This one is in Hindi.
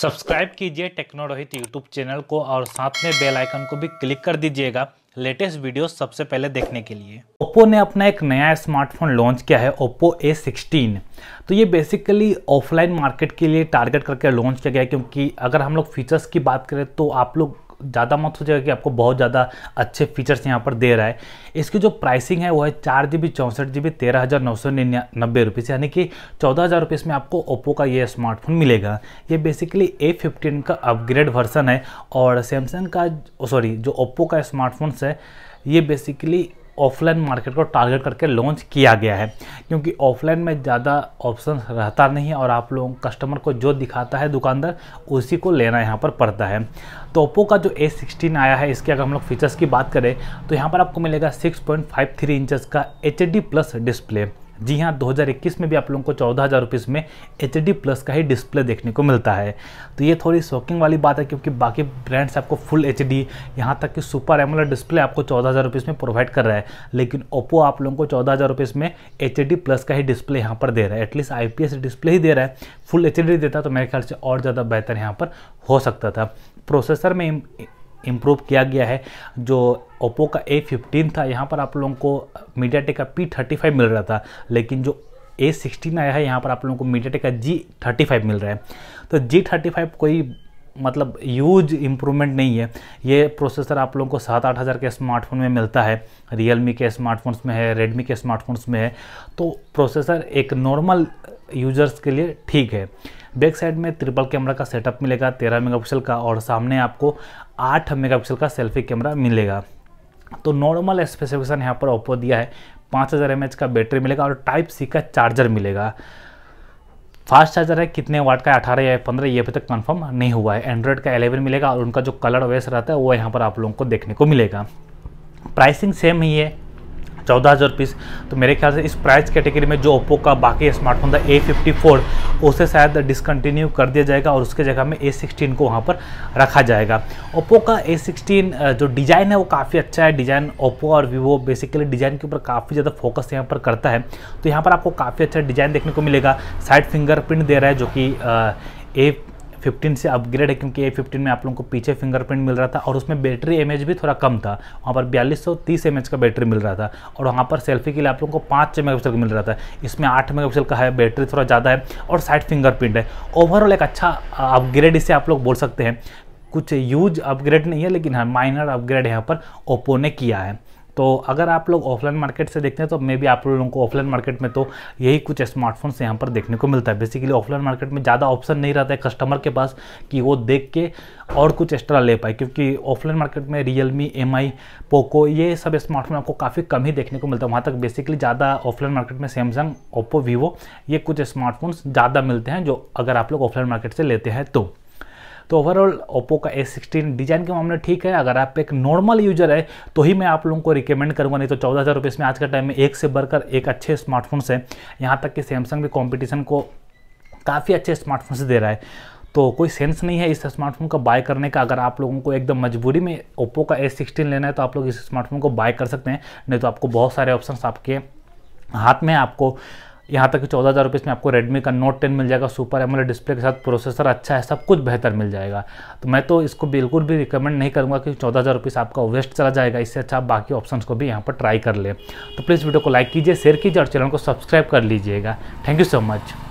सब्सक्राइब कीजिए टेक्नोरोहित यूट्यूब चैनल को और साथ में बेल आइकन को भी क्लिक कर दीजिएगा लेटेस्ट वीडियो सबसे पहले देखने के लिए ओप्पो ने अपना एक नया स्मार्टफोन लॉन्च किया है ओप्पो ए सिक्सटीन तो ये बेसिकली ऑफलाइन मार्केट के लिए टारगेट करके लॉन्च किया गया है क्योंकि अगर हम लोग फीचर्स की बात करें तो आप लोग ज़्यादा मत जाएगा कि आपको बहुत ज़्यादा अच्छे फीचर्स यहाँ पर दे रहा है इसकी जो प्राइसिंग है वो है चार जी बी चौंसठ जी बी तेरह हज़ार नौ सौ निन्यानबे रुपीज़ यानी कि चौदह हज़ार रुपये में आपको ओप्पो का ये स्मार्टफोन मिलेगा ये बेसिकली ए फिफ्टीन का अपग्रेड वर्सन है और सैमसंग का सॉरी जो ओप्पो का स्मार्टफोन्स है ये बेसिकली ऑफलाइन मार्केट को टारगेट करके लॉन्च किया गया है क्योंकि ऑफलाइन में ज़्यादा ऑप्शन रहता नहीं है और आप लोगों कस्टमर को जो दिखाता है दुकानदार उसी को लेना यहाँ पर पड़ता है तो ओप्पो का जो ए सिक्सटीन आया है इसके अगर हम लोग फीचर्स की बात करें तो यहाँ पर आपको मिलेगा six point five three inches का एच डी प्लस डिस्प्ले जी हाँ 2021 में भी आप लोगों को चौदह हज़ार में एच डी प्लस का ही डिस्प्ले देखने को मिलता है तो ये थोड़ी शॉकिंग वाली बात है क्योंकि बाकी ब्रांड्स आपको फुल एच डी यहाँ तक कि सुपर एमोलर डिस्प्ले आपको चौदह हज़ार में प्रोवाइड कर रहा है लेकिन ओप्पो आप लोगों को चौदह हज़ार में एच डी प्लस का ही डिस्प्ले यहाँ पर दे रहा है at least I P S display ही दे रहा है फुल एच देता तो मेरे ख्याल से और ज़्यादा बेहतर यहाँ पर हो सकता था प्रोसेसर में इम्प्रूव किया गया है जो ओप्पो का ए फिफ्टीन था यहाँ पर आप लोगों को मीडिया टेक का पी थर्टी फाइव मिल रहा था लेकिन जो ए सिक्सटीन आया है यहाँ पर आप लोगों को मीडिया टेक का जी थर्टी फाइव मिल रहा है तो जी थर्टी फाइव कोई मतलब यूज इम्प्रूवमेंट नहीं है ये प्रोसेसर आप लोगों को सात आठ हज़ार के स्मार्टफोन में मिलता है रियलमी के स्मार्टफोन्स में है रेडमी के स्मार्टफोन्स में है तो प्रोसेसर एक नॉर्मल यूजर्स के लिए ठीक है बैक साइड में ट्रिपल कैमरा का सेटअप मिलेगा तेरह मेगा का और सामने आपको आठ मेगा का सेल्फी कैमरा मिलेगा तो नॉर्मल स्पेसिफिकेशन यहाँ पर ओप्पो दिया है पाँच हज़ार एम का बैटरी मिलेगा और टाइप सी का चार्जर मिलेगा फास्ट चार्जर है कितने वाट का अठारह या पंद्रह ये अभी तक कंफर्म नहीं हुआ है एंड्रॉयड का एलेवन मिलेगा और उनका जो कलर वेस रहता है वो यहाँ पर आप लोगों को देखने को मिलेगा प्राइसिंग सेम ही है चौदह हज़ार पीस तो मेरे ख्याल से इस प्राइस कैटेगरी में जो ओप्पो का बाकी स्मार्टफोन था ए फिफ्टी फोर उसे शायद डिसकंटिन्यू कर दिया जाएगा और उसके जगह में ए सिक्सटीन को वहाँ पर रखा जाएगा ओप्पो का ए सिक्सटीन जो डिज़ाइन है वो काफ़ी अच्छा है डिज़ाइन ओप्पो और वीवो बेसिकली डिज़ाइन के ऊपर काफ़ी ज़्यादा फोकस यहाँ पर करता है तो यहाँ पर आपको काफ़ी अच्छा डिज़ाइन देखने को मिलेगा साइड फिंगरप्रिंट दे रहा है जो कि ए फिफ्टीन से अपग्रेड है क्योंकि ए फिफ्टीन में आप लोगों को पीछे फिंगरप्रिंट मिल रहा था और उसमें बैटरी एम भी थोड़ा कम था वहाँ पर बयालीस सौ तीस एम का बैटरी मिल रहा था और वहाँ पर सेल्फी के लिए आप लोगों को पाँच छः मेगापिक्सल मिल रहा था इसमें आठ मेगा का है बैटरी थोड़ा ज़्यादा है और साइड फिंगरप्रिंट है ओवरऑल एक अच्छा अपग्रेड इसे आप लोग बोल सकते हैं कुछ यूज अपग्रेड नहीं है लेकिन हाँ माइनर अपग्रेड यहाँ पर ओप्पो ने किया है तो अगर आप लोग ऑफलाइन मार्केट से देखते हैं तो मे भी आप लोगों को ऑफलाइन मार्केट में तो यही कुछ स्मार्टफोन्स यहाँ पर देखने को मिलता है बेसिकली ऑफलाइन मार्केट में ज़्यादा ऑप्शन नहीं रहता है कस्टमर के पास कि वो देख के और कुछ एक्स्ट्रा ले पाए क्योंकि ऑफलाइन मार्केट में रियलमी एम आई पोको ये सब स्मार्टफोन आपको काफ़ी कम ही देखने को मिलता है वहाँ तक बेसिकली ज़्यादा ऑफलाइन मार्केट में सैमसंग ओप्पो वीवो ये कुछ स्मार्टफोन्स ज़्यादा मिलते हैं जो अगर आप लोग ऑफलाइन मार्केट से लेते हैं तो तो ओवरऑल ओप्पो का ए सिक्सटीन डिज़ाइन के मामले ठीक है अगर आप एक नॉर्मल यूजर है तो ही मैं आप लोगों को रिकमेंड करूँगा नहीं तो चौदह हज़ार रुपये इसमें आज के टाइम में एक से बढ़कर एक अच्छे स्मार्टफोन से यहाँ तक कि सैमसंग भी कॉम्पिटिशन को काफ़ी अच्छे से दे रहा है तो कोई सेंस नहीं है इस स्मार्टफोन का बाय करने का अगर आप लोगों को एकदम मजबूरी में ओप्पो का ए सिक्सटीन लेना है तो आप लोग इस स्मार्टफोन को बाय कर सकते हैं नहीं तो आपको बहुत सारे ऑप्शन आपके हाथ में आपको यहाँ तक कि चौदह हज़ार रुपये में आपको रेडमी का नोट टेन मिल जाएगा सुपर एमोलेड डिस्प्ले के साथ प्रोसेसर अच्छा है सब कुछ बेहतर मिल जाएगा तो मैं तो इसको बिल्कुल भी रिकमेंड नहीं करूँगा कि चौदह हज़ार रुपये आपका वेस्ट चला जाएगा इससे अच्छा आप बाकी ऑप्शन को भी यहाँ पर ट्राई कर ले तो प्लीज़ वीडियो को लाइक कीजिए शेयर कीजिए और चैनल को सब्सक्राइब कर लीजिएगा थैंक यू सो मच